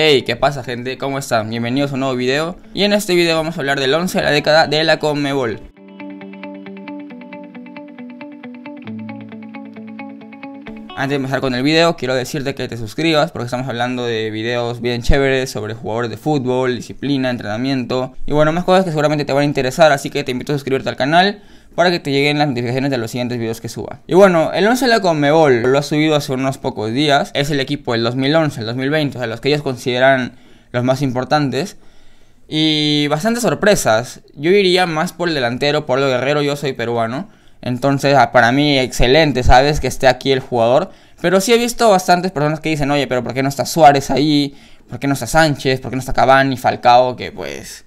Hey, ¿qué pasa gente? ¿Cómo están? Bienvenidos a un nuevo video y en este video vamos a hablar del 11 de la década de la Conmebol. antes de empezar con el video, quiero decirte que te suscribas porque estamos hablando de videos bien chéveres sobre jugadores de fútbol, disciplina, entrenamiento y bueno, más cosas que seguramente te van a interesar, así que te invito a suscribirte al canal para que te lleguen las notificaciones de los siguientes videos que suba. Y bueno, el 11 de la Conmebol lo ha subido hace unos pocos días, es el equipo del 2011, el 2020, o sea, los que ellos consideran los más importantes. Y bastantes sorpresas, yo iría más por el delantero, por lo guerrero, yo soy peruano. Entonces, ah, para mí, excelente, ¿sabes? Que esté aquí el jugador. Pero sí he visto bastantes personas que dicen, oye, pero ¿por qué no está Suárez ahí? ¿Por qué no está Sánchez? ¿Por qué no está Cavani, Falcao? Que pues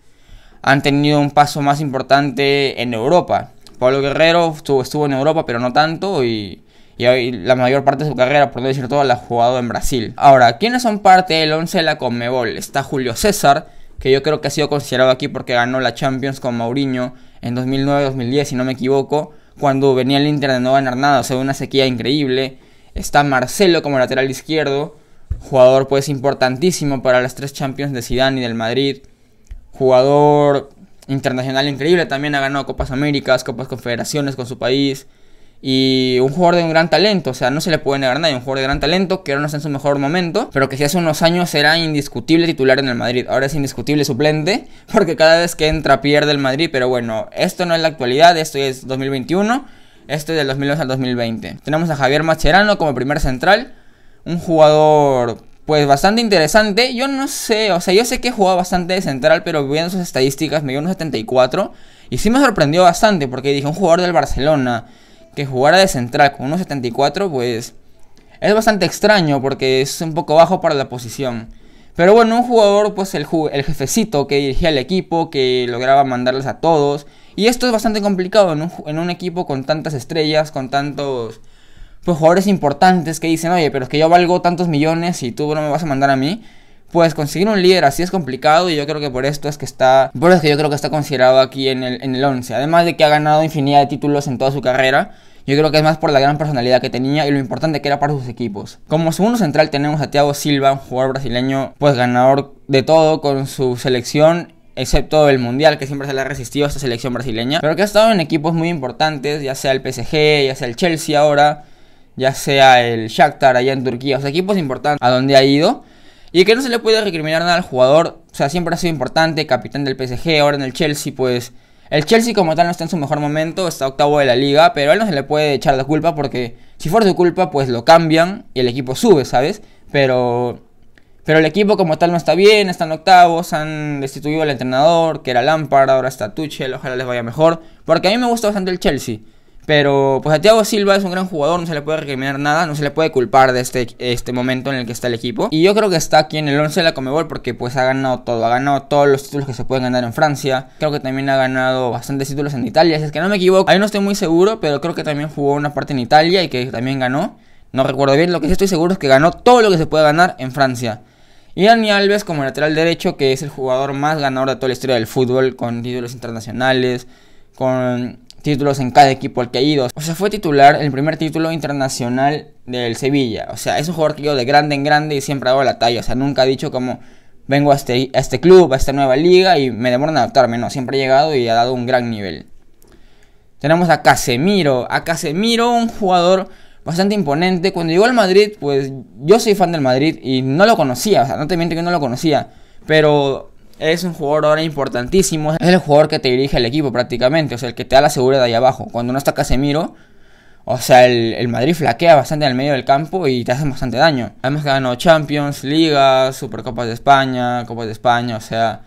han tenido un paso más importante en Europa. Pablo Guerrero estuvo, en Europa, pero no tanto. Y, la mayor parte de su carrera, por no decir todo, la ha jugado en Brasil. Ahora, ¿quiénes son parte del 11 de la Conmebol? Está Julio César, que yo creo que ha sido considerado aquí porque ganó la Champions con Mourinho en 2009-2010, si no me equivoco cuando venía el Inter de no ganar nada, o sea, una sequía increíble. Está Marcelo como lateral izquierdo, jugador pues importantísimo para las tres Champions de Zidane y del Madrid. Jugador internacional increíble, también ha ganado Copas Américas, Copas Confederaciones con su país y un jugador de un gran talento, o sea, no se le puede negar a nadie, un jugador de gran talento que ahora no está en su mejor momento, pero que si hace unos años era indiscutible titular en el Madrid, ahora es indiscutible suplente, porque cada vez que entra pierde el Madrid, pero bueno, esto no es la actualidad, esto es 2021, esto es del 2002 al 2020. Tenemos a Javier Macherano como primer central, un jugador pues bastante interesante, yo no sé, o sea, yo sé que he jugado bastante de central, pero viendo sus estadísticas me dio unos 74 y sí me sorprendió bastante porque dije, un jugador del Barcelona, que jugara de central con 1.74 pues es bastante extraño porque es un poco bajo para la posición. Pero bueno, un jugador, pues el, jefecito que dirigía el equipo, que lograba mandarles a todos. Y esto es bastante complicado en un, en un equipo con tantas estrellas, con tantos pues, jugadores importantes que dicen, oye, pero es que yo valgo tantos millones y tú no me vas a mandar a mí pues conseguir un líder así es complicado y yo creo que por esto es que está, por eso que yo creo que está considerado aquí en el, en el 11, además de que ha ganado infinidad de títulos en toda su carrera. Yo creo que es más por la gran personalidad que tenía y lo importante que era para sus equipos. Como segundo central tenemos a Thiago Silva, un jugador brasileño, pues ganador de todo con su selección excepto el Mundial, que siempre se le ha resistido a esta selección brasileña, pero que ha estado en equipos muy importantes, ya sea el PSG, ya sea el Chelsea ahora, ya sea el Shakhtar allá en Turquía, o sea, equipos importantes a donde ha ido. Y que no se le puede recriminar nada al jugador, o sea, siempre ha sido importante, capitán del PSG, ahora en el Chelsea, pues... El Chelsea como tal no está en su mejor momento, está octavo de la liga, pero a él no se le puede echar la culpa porque si fuera su culpa, pues lo cambian y el equipo sube, ¿sabes? Pero... Pero el equipo como tal no está bien, están octavos, han destituido al entrenador, que era Lampard, ahora está Tuchel, ojalá les vaya mejor. Porque a mí me gusta bastante el Chelsea. Pero pues a Thiago Silva es un gran jugador, no se le puede recriminar nada, no se le puede culpar de este, este momento en el que está el equipo. Y yo creo que está aquí en el 11 de la Comebol porque pues ha ganado todo, ha ganado todos los títulos que se pueden ganar en Francia. Creo que también ha ganado bastantes títulos en Italia, si es que no me equivoco, ahí no estoy muy seguro, pero creo que también jugó una parte en Italia y que también ganó. No recuerdo bien, lo que sí estoy seguro es que ganó todo lo que se puede ganar en Francia. Y Dani Alves como lateral derecho, que es el jugador más ganador de toda la historia del fútbol, con títulos internacionales, con títulos en cada equipo al que ha ido. O sea, fue titular el primer título internacional del Sevilla. O sea, es un jugador que yo de grande en grande y siempre ha dado la talla. O sea, nunca ha dicho como vengo a este, a este club, a esta nueva liga y me demoro en adaptarme. No, siempre ha llegado y ha dado un gran nivel. Tenemos a Casemiro. A Casemiro, un jugador bastante imponente. Cuando llegó al Madrid, pues yo soy fan del Madrid y no lo conocía. O sea, no te miento que no lo conocía. Pero es un jugador ahora importantísimo. Es el jugador que te dirige el equipo prácticamente, o sea, el que te da la seguridad ahí abajo. Cuando no está Casemiro, o sea, el, el, Madrid flaquea bastante en el medio del campo y te hace bastante daño. Además que ganó Champions, Liga, Supercopas de España, Copas de España, o sea,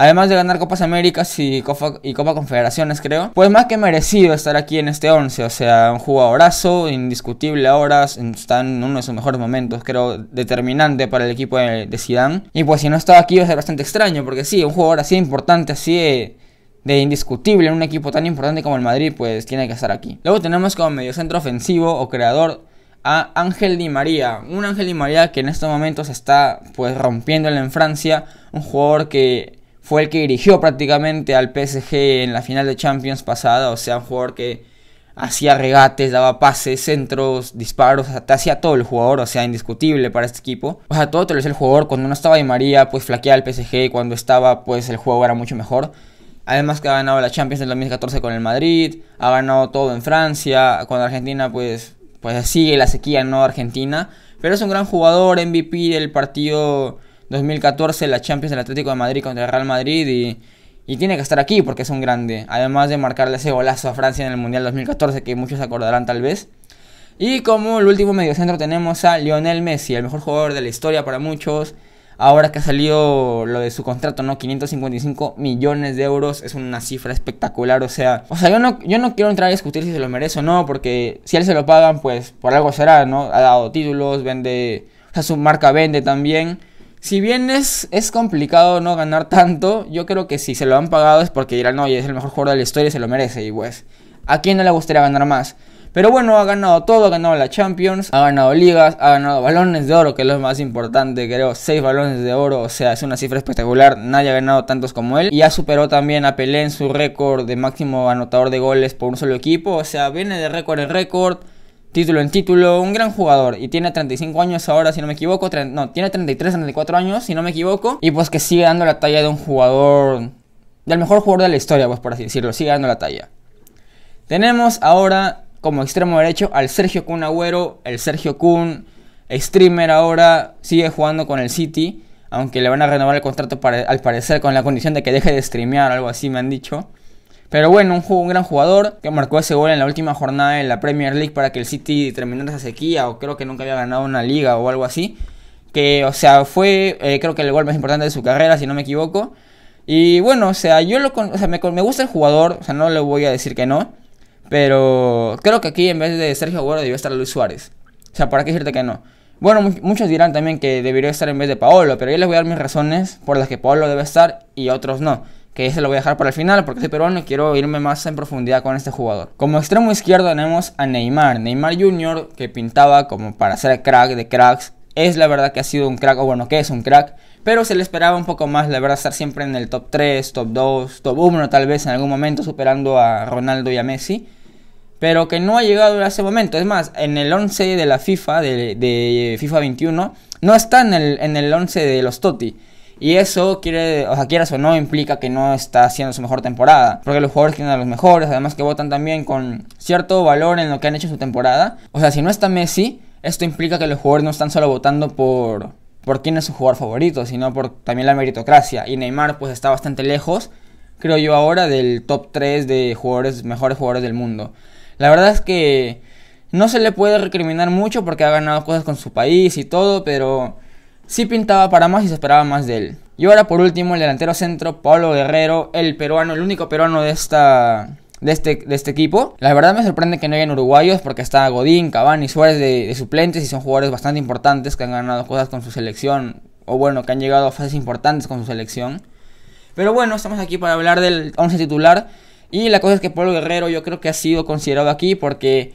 además de ganar Copas Américas y Copa, Confederaciones, creo, pues más que merecido estar aquí en este 11. O sea, un jugadorazo, indiscutible ahora, está en uno de sus mejores momentos, creo, determinante para el equipo de, Sidan. Y pues si no estaba aquí va a ser bastante extraño, porque sí, un jugador así importante, así de indiscutible en un equipo tan importante como el Madrid, pues tiene que estar aquí. Luego tenemos como mediocentro ofensivo o creador a Ángel Di María, un Ángel Di María que en estos momentos está pues rompiéndole en Francia, un jugador que fue el que dirigió prácticamente al PSG en la final de Champions pasada, o sea, un jugador que hacía regates, daba pases, centros, disparos, hasta hacía todo el jugador, o sea, indiscutible para este equipo. O sea, todo te lo el jugador, cuando no estaba Di María, pues flaqueaba el PSG, cuando estaba, pues el juego era mucho mejor. Además que ha ganado la Champions del 2014 con el Madrid, ha ganado todo en Francia, con Argentina pues, pues sigue la sequía, ¿no? Argentina. Pero es un gran jugador, MVP del partido 2014 la Champions del Atlético de Madrid contra el Real Madrid y, tiene que estar aquí porque es un grande. Además de marcarle ese golazo a Francia en el Mundial 2014 que muchos acordarán tal vez. Y como el último mediocentro tenemos a Lionel Messi, el mejor jugador de la historia para muchos. Ahora que ha salido lo de su contrato, ¿no? 555 millones de euros. Es una cifra espectacular. O sea. O sea, yo no, yo no quiero entrar a discutir si se lo merece o no. Porque si él se lo pagan, pues por algo será, ¿no? Ha dado títulos, vende. O sea, su marca vende también. Si bien es, es complicado no ganar tanto, yo creo que si se lo han pagado es porque dirán, oye, es el mejor jugador de la historia y se lo merece. Y pues, ¿a quién no le gustaría ganar más? Pero bueno, ha ganado todo, ha ganado la Champions, ha ganado ligas, ha ganado balones de oro, que es lo más importante, creo, 6 balones de oro, o sea, es una cifra espectacular, nadie ha ganado tantos como él. Y ha superado también a Pelé en su récord de máximo anotador de goles por un solo equipo, o sea, viene de récord en récord título en título, un gran jugador y tiene 35 años ahora si no me equivoco, no, tiene 33, 34 años si no me equivoco y pues que sigue dando la talla de un jugador, del mejor jugador de la historia pues por así decirlo, sigue dando la talla. Tenemos ahora como extremo derecho al Sergio Kun Agüero, el Sergio Kun, streamer ahora, sigue jugando con el City, aunque le van a renovar el contrato para, al parecer con la condición de que deje de streamear, o algo así me han dicho. Pero bueno, un, un gran jugador que marcó ese gol en la última jornada de la Premier League para que el City terminara esa sequía o creo que nunca había ganado una liga o algo así. Que, o sea, fue eh, creo que el gol más importante de su carrera, si no me equivoco. Y bueno, o sea, yo lo o sea, me, gusta el jugador, o sea, no le voy a decir que no. Pero creo que aquí en vez de Sergio Agüero debió estar Luis Suárez. O sea, ¿para qué decirte que no? Bueno, muchos dirán también que debería estar en vez de Paolo, pero yo les voy a dar mis razones por las que Paolo debe estar y otros no que ese lo voy a dejar para el final porque soy peruano y quiero irme más en profundidad con este jugador. Como extremo izquierdo tenemos a Neymar, Neymar Jr. que pintaba como para ser crack de cracks, es la verdad que ha sido un crack, o bueno, que es un crack, pero se le esperaba un poco más, la verdad, estar siempre en el top 3, top 2, top 1 tal vez en algún momento, superando a Ronaldo y a Messi, pero que no ha llegado a ese momento. Es más, en el 11 de la FIFA, de, FIFA 21, no está en el, en el 11 de los Totti. Y eso quiere, o sea, quieras o no, implica que no está haciendo su mejor temporada. Porque los jugadores tienen a los mejores, además que votan también con cierto valor en lo que han hecho su temporada. O sea, si no está Messi, esto implica que los jugadores no están solo votando por, por quién es su jugador favorito, sino por también la meritocracia. Y Neymar pues está bastante lejos, creo yo ahora, del top 3 de jugadores, mejores jugadores del mundo. La verdad es que no se le puede recriminar mucho porque ha ganado cosas con su país y todo, pero sí pintaba para más y se esperaba más de él. Y ahora por último el delantero centro, Pablo Guerrero, el peruano, el único peruano de esta... De este, de este equipo. La verdad me sorprende que no hayan uruguayos porque está Godín, y Suárez de, de suplentes y son jugadores bastante importantes que han ganado cosas con su selección o bueno, que han llegado a fases importantes con su selección. Pero bueno, estamos aquí para hablar del 11 titular. Y la cosa es que Pablo Guerrero yo creo que ha sido considerado aquí porque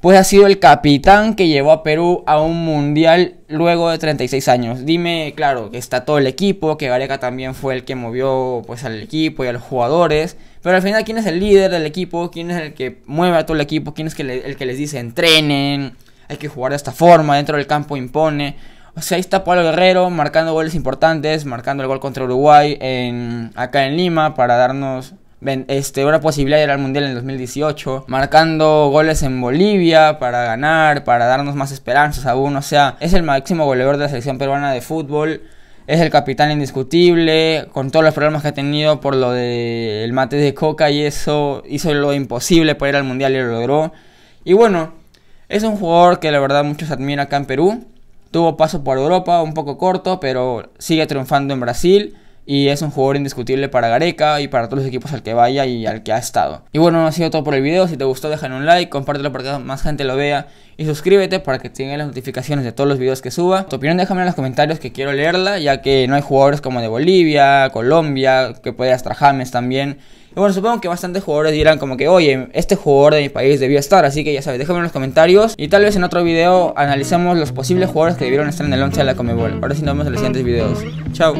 pues ha sido el capitán que llevó a Perú a un mundial luego de 36 años. Dime, claro, que está todo el equipo, que Gareca también fue el que movió pues al equipo y a los jugadores, pero al final quién es el líder del equipo, quién es el que mueve a todo el equipo, quién es que el que les dice entrenen, hay que jugar de esta forma, dentro del campo impone. O sea, ahí está Pablo Guerrero marcando goles importantes, marcando el gol contra Uruguay en, acá en Lima para darnos este, una posibilidad de ir al Mundial en 2018, marcando goles en Bolivia para ganar, para darnos más esperanzas aún, o sea, es el máximo goleador de la selección peruana de fútbol, es el capitán indiscutible, con todos los problemas que ha tenido por lo del mate de coca y eso hizo lo imposible para ir al Mundial y lo logró. Y bueno, es un jugador que la verdad muchos admiran acá en Perú, tuvo paso por Europa, un poco corto, pero sigue triunfando en Brasil y es un jugador indiscutible para Gareca y para todos los equipos al que vaya y al que ha estado. Y bueno, ha sido todo por el video, si te gustó deja un like, compártelo para que más gente lo vea y suscríbete para que tengas las notificaciones de todos los videos que suba. Tu opinión déjame en los comentarios que quiero leerla, ya que no hay jugadores como de Bolivia, Colombia, que puede hasta James también. Y bueno, supongo que bastantes jugadores dirán como que, oye, este jugador de mi país debió estar, así que ya sabes, déjame en los comentarios y tal vez en otro video analicemos los posibles jugadores que debieron estar en el 11 de la Comebol. Ahora sí nos vemos en los siguientes videos. Chao.